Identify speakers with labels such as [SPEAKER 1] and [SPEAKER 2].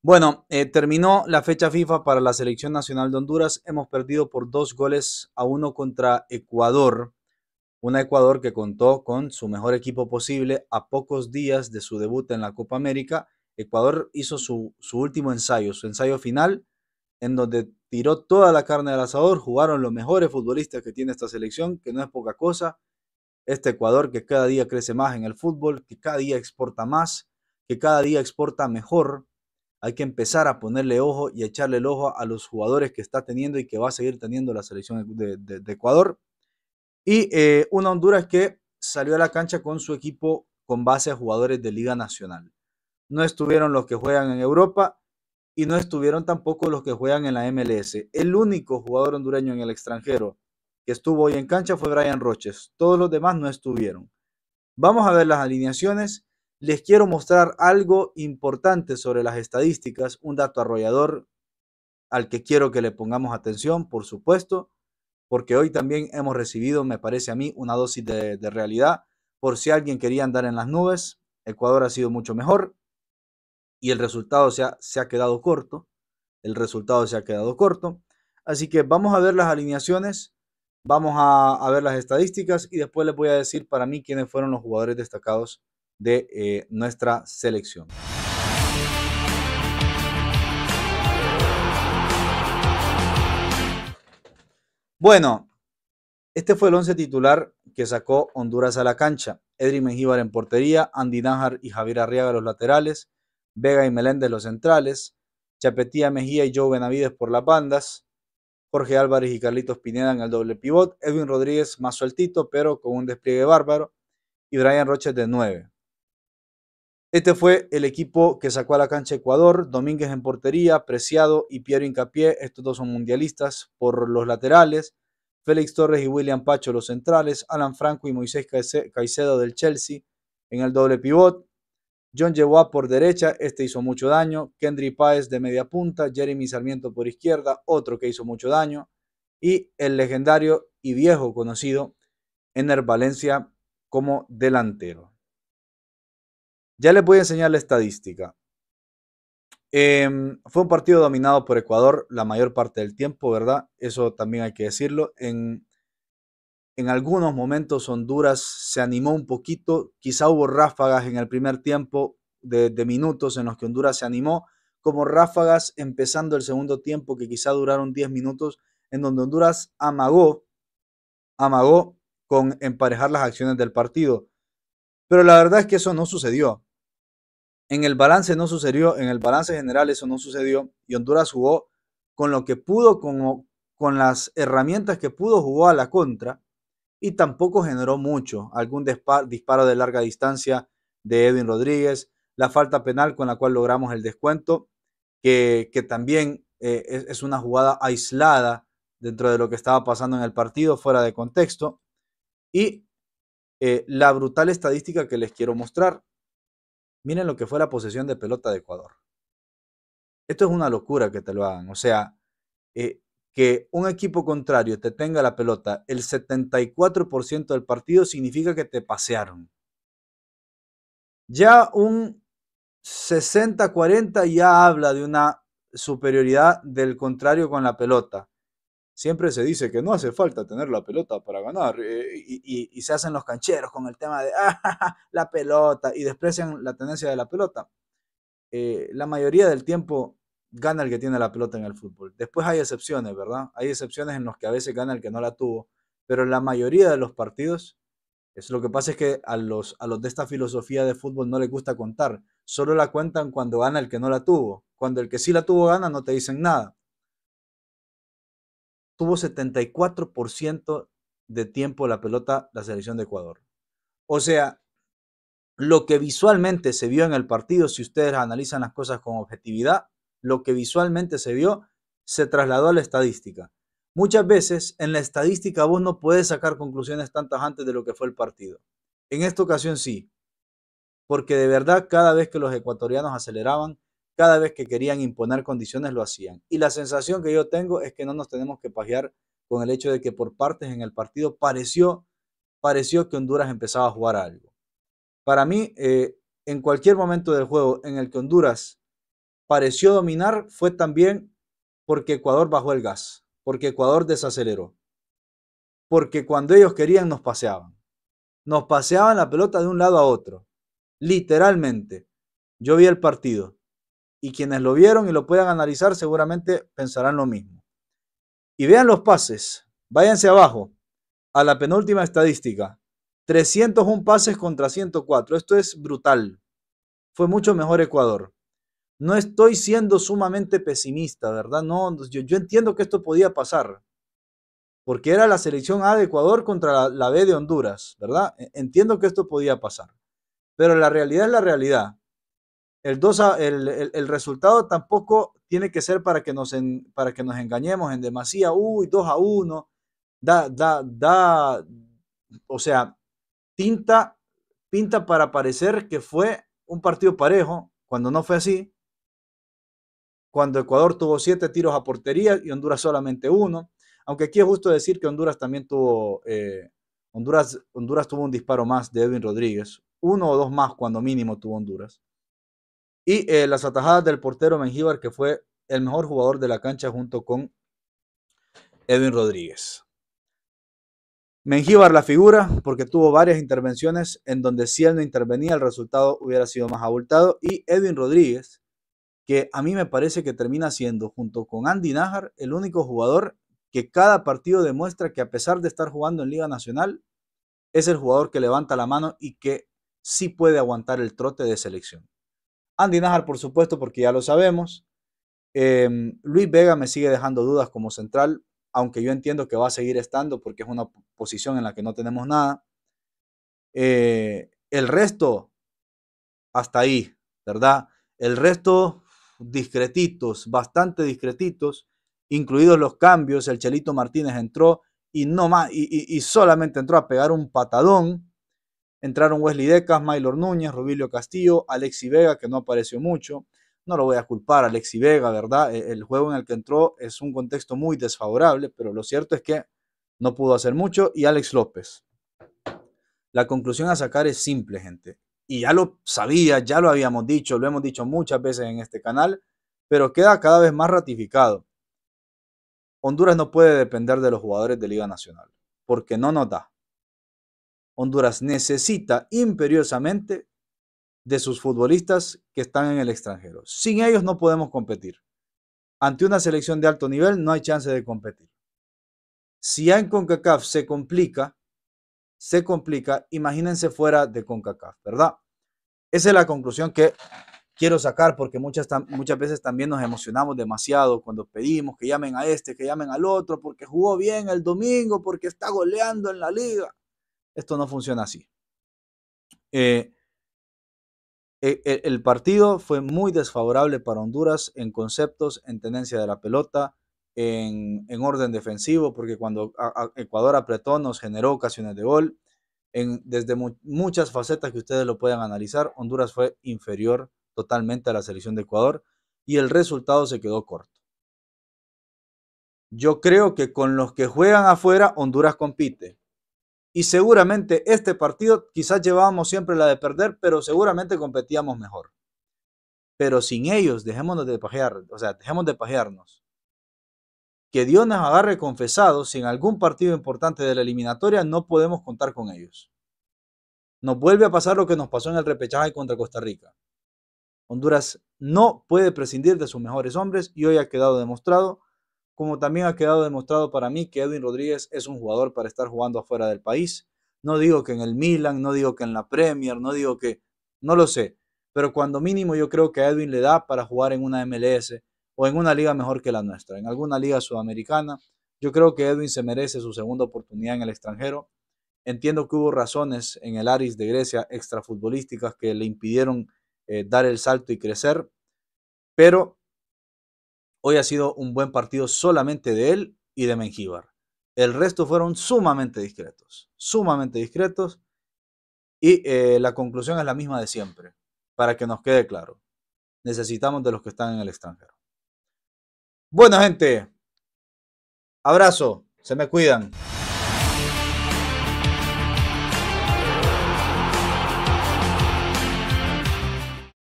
[SPEAKER 1] Bueno, eh, terminó la fecha FIFA para la selección nacional de Honduras. Hemos perdido por dos goles a uno contra Ecuador. Una Ecuador que contó con su mejor equipo posible a pocos días de su debut en la Copa América. Ecuador hizo su, su último ensayo, su ensayo final, en donde tiró toda la carne del asador, jugaron los mejores futbolistas que tiene esta selección, que no es poca cosa. Este Ecuador que cada día crece más en el fútbol, que cada día exporta más, que cada día exporta mejor, hay que empezar a ponerle ojo y echarle el ojo a los jugadores que está teniendo y que va a seguir teniendo la selección de, Ecuador. Y eh, una Honduras que salió a la cancha con su equipo con base a jugadores de Liga Nacional. No estuvieron los que juegan en Europa y no estuvieron tampoco los que juegan en la MLS. El único jugador hondureño en el extranjero que estuvo hoy en cancha fue Brian Roches. Todos los demás no estuvieron. Vamos a ver las alineaciones les quiero mostrar algo importante sobre las estadísticas, un dato arrollador al que quiero que le pongamos atención, por supuesto, porque hoy también hemos recibido, me parece a mí, una dosis de, realidad. Por si alguien quería andar en las nubes, Ecuador ha sido mucho mejor y el resultado se ha, quedado corto. El resultado se ha quedado corto. Así que vamos a ver las alineaciones, vamos a, a ver las estadísticas y después les voy a decir para mí quiénes fueron los jugadores destacados de eh, nuestra selección. Bueno, este fue el once titular que sacó Honduras a la cancha. Edri Mejíbar en portería, Andy Nájar y Javier Arriaga los laterales, Vega y Meléndez los centrales, Chapetía Mejía y Joe Benavides por las bandas, Jorge Álvarez y Carlitos Pineda en el doble pivot, Edwin Rodríguez más sueltito pero con un despliegue bárbaro y Brian Roches de nueve este fue el equipo que sacó a la cancha Ecuador, Domínguez en portería, Preciado y Piero Incapié, estos dos son mundialistas, por los laterales, Félix Torres y William Pacho los centrales, Alan Franco y Moisés Caicedo del Chelsea en el doble pivot, John Yehua por derecha, este hizo mucho daño, Kendry Páez de media punta, Jeremy Sarmiento por izquierda, otro que hizo mucho daño, y el legendario y viejo conocido Ener Valencia como delantero. Ya les voy a enseñar la estadística. Em, fue un partido dominado por Ecuador la mayor parte del tiempo, ¿verdad? Eso también hay que decirlo. En, en algunos momentos Honduras se animó un poquito, quizá hubo ráfagas en el primer tiempo de, de minutos en los que Honduras se animó, como ráfagas empezando el segundo tiempo que quizá duraron 10 minutos, en donde Honduras amagó, amagó con emparejar las acciones del partido. Pero la verdad es que eso no sucedió. En el balance no sucedió, en el balance general eso no sucedió y Honduras jugó con lo que pudo, con, las herramientas que pudo, jugó a la contra y tampoco generó mucho. Algún disparo de larga distancia de Edwin Rodríguez, la falta penal con la cual logramos el descuento, que, también eh, es, una jugada aislada dentro de lo que estaba pasando en el partido, fuera de contexto. Y eh, la brutal estadística que les quiero mostrar. Miren lo que fue la posesión de pelota de Ecuador. Esto es una locura que te lo hagan. O sea, eh, que un equipo contrario te tenga la pelota el 74% del partido significa que te pasearon. Ya un 60-40 ya habla de una superioridad del contrario con la pelota siempre se dice que no hace falta tener la pelota para ganar eh, y, se hacen los cancheros con el tema de ah, la pelota y desprecian la tenencia de la pelota. Eh, la mayoría del tiempo gana el que tiene la pelota en el fútbol. Después hay excepciones, ¿verdad? Hay excepciones en los que a veces gana el que no la tuvo, pero en la mayoría de los partidos, es lo que pasa es que a los, a los de esta filosofía de fútbol no les gusta contar, solo la cuentan cuando gana el que no la tuvo. Cuando el que sí la tuvo gana no te dicen nada tuvo 74% de tiempo la pelota la selección de Ecuador. O sea, lo que visualmente se vio en el partido, si ustedes analizan las cosas con objetividad, lo que visualmente se vio se trasladó a la estadística. Muchas veces en la estadística vos no puedes sacar conclusiones tantas antes de lo que fue el partido. En esta ocasión sí, porque de verdad cada vez que los ecuatorianos aceleraban, cada vez que querían imponer condiciones lo hacían. Y la sensación que yo tengo es que no nos tenemos que pajear con el hecho de que por partes en el partido pareció, pareció que Honduras empezaba a jugar algo. Para mí, eh, en cualquier momento del juego en el que Honduras pareció dominar, fue también porque Ecuador bajó el gas, porque Ecuador desaceleró, porque cuando ellos querían nos paseaban. Nos paseaban la pelota de un lado a otro, literalmente. Yo vi el partido y quienes lo vieron y lo puedan analizar seguramente pensarán lo mismo. Y vean los pases, váyanse abajo a la penúltima estadística. 301 pases contra 104. Esto es brutal. Fue mucho mejor Ecuador. No estoy siendo sumamente pesimista, ¿verdad? No, yo, entiendo que esto podía pasar. Porque era la selección A de Ecuador contra la B de Honduras, ¿verdad? E, entiendo que esto podía pasar. Pero la realidad es la realidad. El, el, resultado tampoco tiene que ser para que nos, para que nos engañemos en demasía. Uy, 2 a 1. Da, da, da. O sea, tinta, pinta para parecer que fue un partido parejo, cuando no fue así. Cuando Ecuador tuvo siete tiros a portería y Honduras solamente uno. Aunque aquí es justo decir que Honduras también tuvo. Eh, Honduras, Honduras tuvo un disparo más de Edwin Rodríguez. Uno o dos más cuando mínimo tuvo Honduras. Y eh, las atajadas del portero Mengíbar, que fue el mejor jugador de la cancha junto con Edwin Rodríguez. Mengíbar la figura porque tuvo varias intervenciones en donde si él no intervenía el resultado hubiera sido más abultado y Edwin Rodríguez que a mí me parece que termina siendo junto con Andy Najar el único jugador que cada partido demuestra que a pesar de estar jugando en Liga Nacional es el jugador que levanta la mano y que sí puede aguantar el trote de selección. Andy Najar, por supuesto, porque ya lo sabemos. Em, Luis Vega me sigue dejando dudas como central, aunque yo entiendo que va a seguir estando porque es una posición en la que no tenemos nada. Eh, el resto, hasta ahí, ¿verdad? El resto, discretitos, bastante discretitos, incluidos los cambios. El Chelito Martínez entró y no más, y solamente entró a pegar un patadón Entraron Wesley Decas, Maylor Núñez, Rubilio Castillo, Alexi Vega, que no apareció mucho. No lo voy a culpar, Alexi Vega, ¿verdad? E-, el juego en el que entró es un contexto muy desfavorable, pero lo cierto es que no pudo hacer mucho. Y Alex López. La conclusión a sacar es simple, gente. Y ya lo sabía, ya lo habíamos dicho, lo hemos dicho muchas veces en este canal, pero queda cada vez más ratificado. Honduras no puede depender de los jugadores de Liga Nacional, porque no nos da. Honduras necesita imperiosamente de sus futbolistas que están en el extranjero. Sin ellos no podemos competir. Ante una selección de alto nivel no hay chance de competir. Si ya en CONCACAF se complica, se complica, imagínense fuera de CONCACAF, ¿verdad? Esa es la conclusión que quiero sacar porque muchas, muchas veces también nos emocionamos demasiado cuando pedimos que llamen a este, que llamen al otro, porque jugó bien el domingo, porque está goleando en la liga. Esto no funciona así. Eh, e, e, el, partido fue muy desfavorable para Honduras en conceptos, en tenencia de la pelota, en, orden defensivo, porque cuando Ecuador apretó nos generó ocasiones de gol. desde muchas facetas que ustedes lo puedan analizar, Honduras fue inferior totalmente a la selección de Ecuador y el resultado se quedó corto. Yo creo que con los que juegan afuera, Honduras compite. Y seguramente este partido quizás llevábamos siempre la de perder, pero seguramente competíamos mejor. Pero sin ellos, dejémonos de pajear, o sea, dejemos de pajearnos. Que Dios nos agarre confesados, si en algún partido importante de la eliminatoria no podemos contar con ellos. Nos vuelve a pasar lo que nos pasó en el repechaje contra Costa Rica. Honduras no puede prescindir de sus mejores hombres y hoy ha quedado demostrado como también ha quedado demostrado para mí que Edwin Rodríguez es un jugador para estar jugando afuera del país. No digo que en el Milan, no digo que en la Premier, no digo que, no lo sé, pero cuando mínimo yo creo que a Edwin le da para jugar en una MLS o en una liga mejor que la nuestra, en alguna liga sudamericana. Yo creo que Edwin se merece su segunda oportunidad en el extranjero. Entiendo que hubo razones en el Aris de Grecia extrafutbolísticas que le impidieron eh, dar el salto y crecer, pero Hoy ha sido un buen partido solamente de él y de Mengíbar. El resto fueron sumamente discretos, sumamente discretos. Y eh, la conclusión es la misma de siempre, para que nos quede claro. Necesitamos de los que están en el extranjero. Bueno, gente, abrazo, se me cuidan.